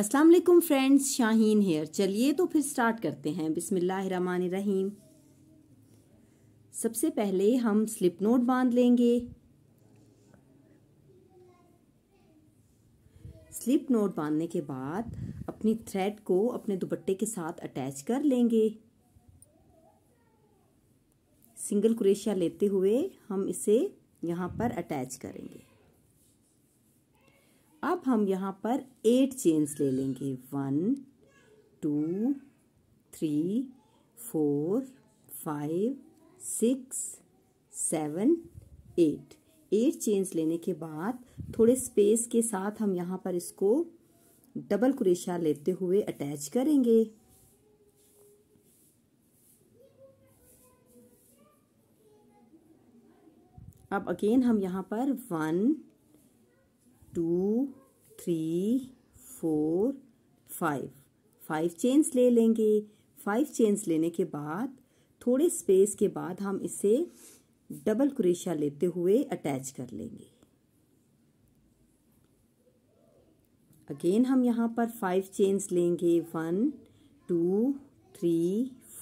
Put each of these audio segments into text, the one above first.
अस्सलाम वालेकुम friends Shaheen hair चलिए तो फिर स्टार्ट करते हैं रहीम सबसे पहले हम स्लिप नोट बांध लेंगे स्लिप नोट बांधने के बाद अपनी थ्रेड को अपने दुपट्टे के साथ अटैच कर लेंगे सिंगल क्रेशिया लेते हुए हम इसे यहाँ पर अटैच करेंगे अब हम यहाँ पर एट चेन्स ले लेंगे one two three four five six seven eight eight chains लेने के बाद थोड़े स्पेस के साथ हम यहाँ पर इसको डबल क्रेशा लेते हुए अटैच करेंगे अब अगेन हम यहाँ पर one two three four five five chains ले लेंगे फाइव चेन्स लेने के बाद थोड़े स्पेस के बाद हम इसे डबल क्रेशा लेते हुए अटैच कर लेंगे अगेन हम यहाँ पर फाइव चेन्स लेंगे one two three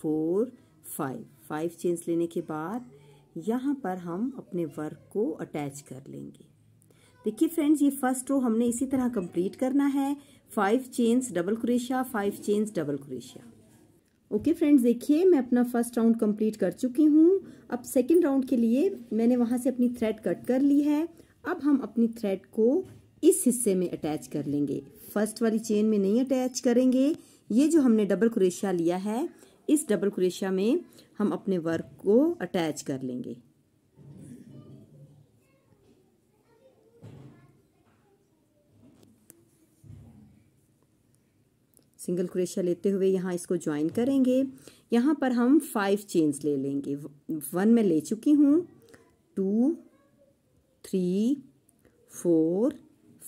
four five five chains लेने के बाद यहाँ पर हम अपने वर्क को अटैच कर लेंगे देखिए फ्रेंड्स ये फर्स्ट रो हमने इसी तरह कंप्लीट करना है five chains double crochet five chains double crochet okay friends देखिए मैं अपना फर्स्ट राउंड कंप्लीट कर चुकी हूँ अब सेकंड राउंड के लिए मैंने वहाँ से अपनी थ्रेड कट कर ली है अब हम अपनी थ्रेड को इस हिस्से में अटैच कर लेंगे फर्स्ट वाली चेन में नहीं अटैच करेंगे ये जो हमने डबल क्रेशिया लिया है इस डबल क्रेशिया में हम अपने वर्क को अटैच कर लेंगे सिंगल क्रेशा लेते हुए यहाँ इसको ज्वाइन करेंगे यहाँ पर हम फाइव चेन्स ले लेंगे वन में ले चुकी हूँ two three four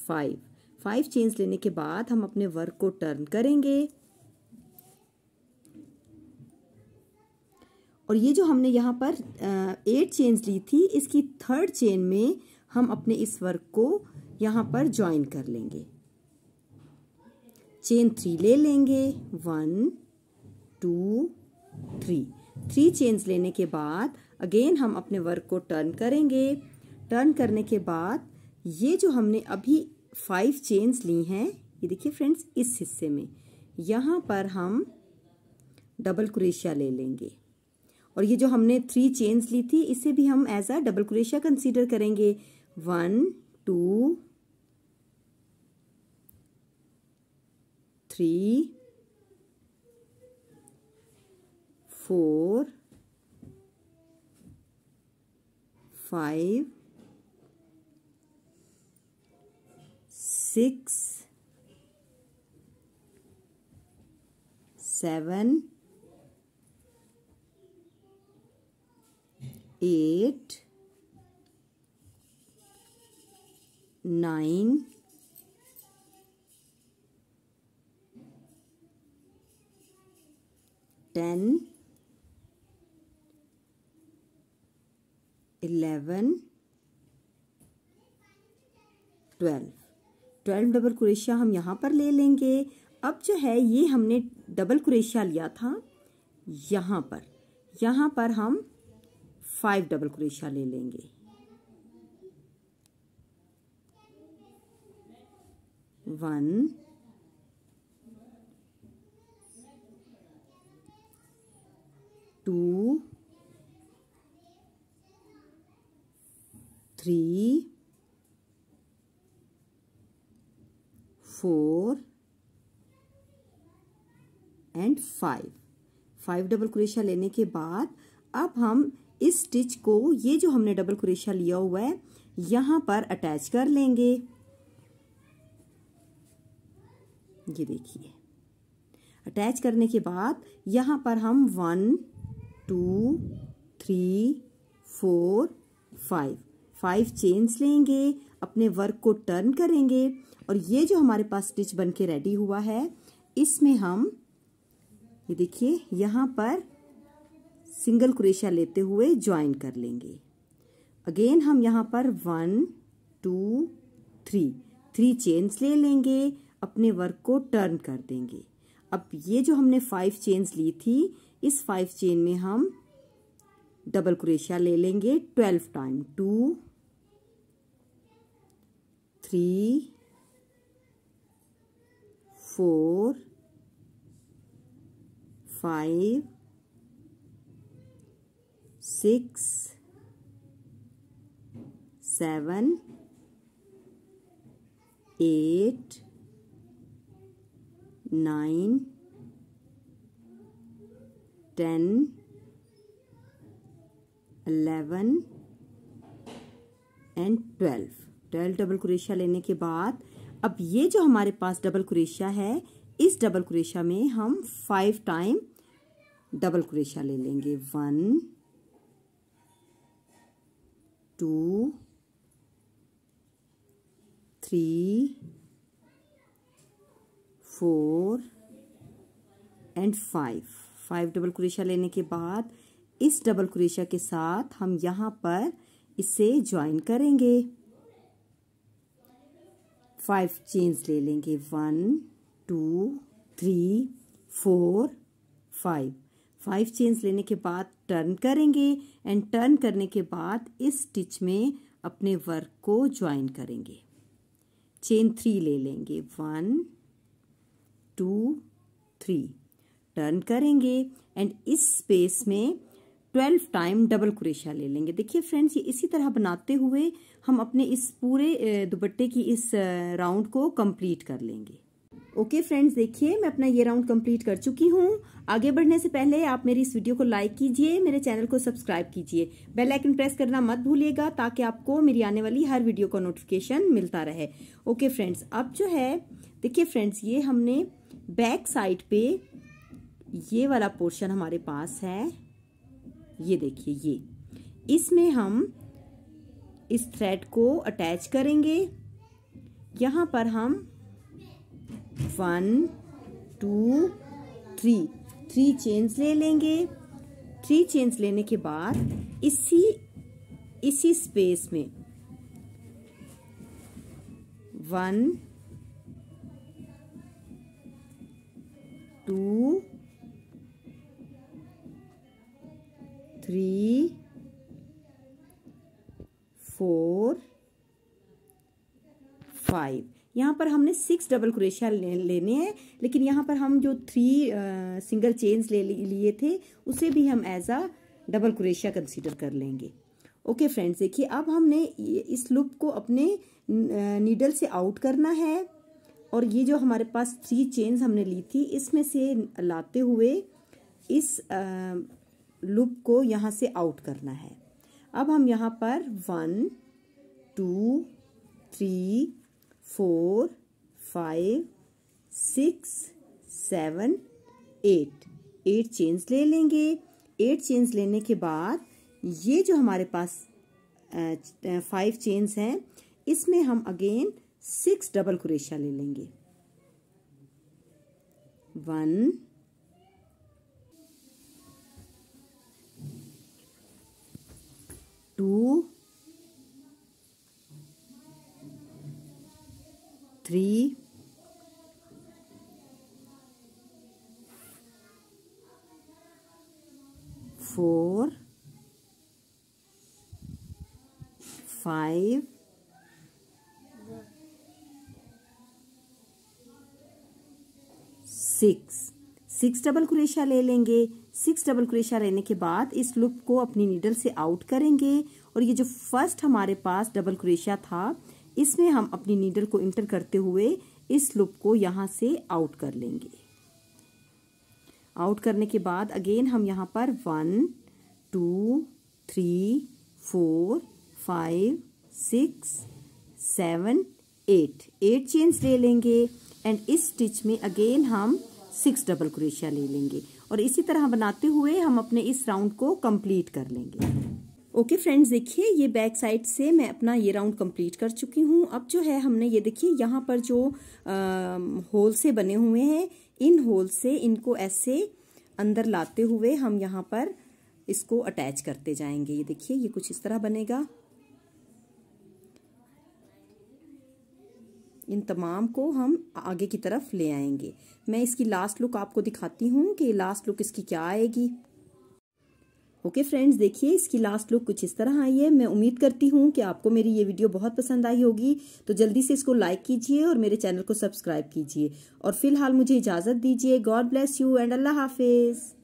five five chains लेने के बाद हम अपने वर्क को टर्न करेंगे और ये जो हमने यहाँ पर एट चेन्स ली थी इसकी थर्ड चेन में हम अपने इस वर्क को यहाँ पर ज्वाइन कर लेंगे चेन थ्री ले लेंगे one two three three chains लेने के बाद अगेन हम अपने वर्क को टर्न करेंगे टर्न करने के बाद ये जो हमने अभी फाइव चेन्स ली हैं ये देखिए फ्रेंड्स इस हिस्से में यहाँ पर हम डबल क्रेशिया ले लेंगे और ये जो हमने थ्री चेन्स ली थी इसे भी हम एज अ डबल क्रेशिया कंसीडर करेंगे one two three, four, five, six, seven, eight, nine. Ten eleven twelve twelve double क्रेशिया हम यहाँ पर ले लेंगे अब जो है ये हमने डबल क्रेशिया लिया था यहाँ पर यहाँ पर हम फाइव डबल क्रेशिया ले लेंगे one two three four and five five double क्रेशा लेने के बाद अब हम इस स्टिच को ये जो हमने डबल क्रेशा लिया हुआ है यहां पर अटैच कर लेंगे ये देखिए अटैच करने के बाद यहाँ पर हम one two three four five five chains लेंगे अपने वर्क को टर्न करेंगे और ये जो हमारे पास स्टिच बन के रेडी हुआ है इसमें हम ये देखिए यहाँ पर सिंगल क्रेशिया लेते हुए ज्वाइन कर लेंगे अगेन हम यहाँ पर one two three three chains ले लेंगे अपने वर्क को टर्न कर देंगे अब ये जो हमने फाइव चेन्स ली थी इस फाइव चेन में हम डबल क्रोशिया ले लेंगे twelve time two three four five six seven eight nine ten eleven and twelve twelve double क्रेशा लेने के बाद अब ये जो हमारे पास डबल क्रेशा है इस डबल क्रेशिया में हम फाइव टाइम डबल क्रेशा ले लेंगे one two three four and five five double क्रेशा लेने के बाद इस डबल क्रेशा के साथ हम यहाँ पर इसे ज्वाइन करेंगे फाइव चेन्स ले लेंगे one two three four five five chains लेने के बाद टर्न करेंगे एंड टर्न करने के बाद इस स्टिच में अपने वर्क को ज्वाइन करेंगे चेन थ्री ले लेंगे वन टू थ्री टर्न करेंगे एंड इस स्पेस में ट्वेल्व टाइम डबल क्रेशिया ले लेंगे देखिए फ्रेंड्स ये इसी तरह बनाते हुए हम अपने इस पूरे दुपट्टे की इस राउंड को कंप्लीट कर लेंगे ओके फ्रेंड्स देखिए मैं अपना ये राउंड कंप्लीट कर चुकी हूँ आगे बढ़ने से पहले आप मेरी इस वीडियो को लाइक कीजिए मेरे चैनल को सब्सक्राइब कीजिए बेल आइकन प्रेस करना मत भूलिएगा ताकि आपको मेरी आने वाली हर वीडियो का नोटिफिकेशन मिलता रहे ओके फ्रेंड्स अब जो है देखिए फ्रेंड्स ये हमने बैक साइड पे ये वाला पोर्शन हमारे पास है ये देखिए ये इसमें हम इस थ्रेड को अटैच करेंगे यहाँ पर हम one two three three chains ले लेंगे थ्री चेन्स लेने के बाद इसी इसी स्पेस में one two three four five यहाँ पर हमने सिक्स डबल क्रोशिया ले, लेने हैं लेकिन यहाँ पर हम जो थ्री सिंगल चेन्स ले लिए थे उसे भी हम एज आ डबल क्रोशिया कंसीडर कर लेंगे ओके फ्रेंड्स देखिए अब हमने इस लूप को अपने नीडल से आउट करना है और ये जो हमारे पास थ्री चेन्स हमने ली थी इसमें से लाते हुए इस आ, लूप को यहाँ से आउट करना है अब हम यहाँ पर one two three four five six seven eight eight chains ले लेंगे एट चेन्स लेने के बाद ये जो हमारे पास फाइव चेन्स हैं इसमें हम अगेन सिक्स डबल क्रेशिया ले लेंगे one two, three, four, five, six. Six double क्रेशा ले लेंगे सिक्स डबल क्रेशा लेने के बाद इस लूप को अपनी नीडल से आउट करेंगे और ये जो फर्स्ट हमारे पास डबल क्रेशा था इसमें हम अपनी नीडल को इंटर करते हुए इस लूप को यहाँ से आउट कर लेंगे आउट करने के बाद अगेन हम यहाँ पर one two three four five six seven eight eight chains ले लेंगे एंड इस स्टिच में अगेन हम सिक्स डबल क्रोशिया ले लेंगे और इसी तरह बनाते हुए हम अपने इस राउंड को कंप्लीट कर लेंगे ओके फ्रेंड्स देखिए ये बैक साइड से मैं अपना ये राउंड कंप्लीट कर चुकी हूँ अब जो है हमने ये देखिए यहाँ पर जो होल से बने हुए हैं इन होल से इनको ऐसे अंदर लाते हुए हम यहाँ पर इसको अटैच करते जाएंगे ये देखिए ये कुछ इस तरह बनेगा इन तमाम को हम आगे की तरफ ले आएंगे मैं इसकी लास्ट लुक आपको दिखाती हूँ कि लास्ट लुक इसकी क्या आएगी ओके फ्रेंड्स देखिए इसकी लास्ट लुक कुछ इस तरह आई है मैं उम्मीद करती हूँ कि आपको मेरी ये वीडियो बहुत पसंद आई होगी तो जल्दी से इसको लाइक कीजिए और मेरे चैनल को सब्सक्राइब कीजिए और फिलहाल मुझे इजाज़त दीजिए गॉड ब्लेस यू एंड अल्लाह हाफिज़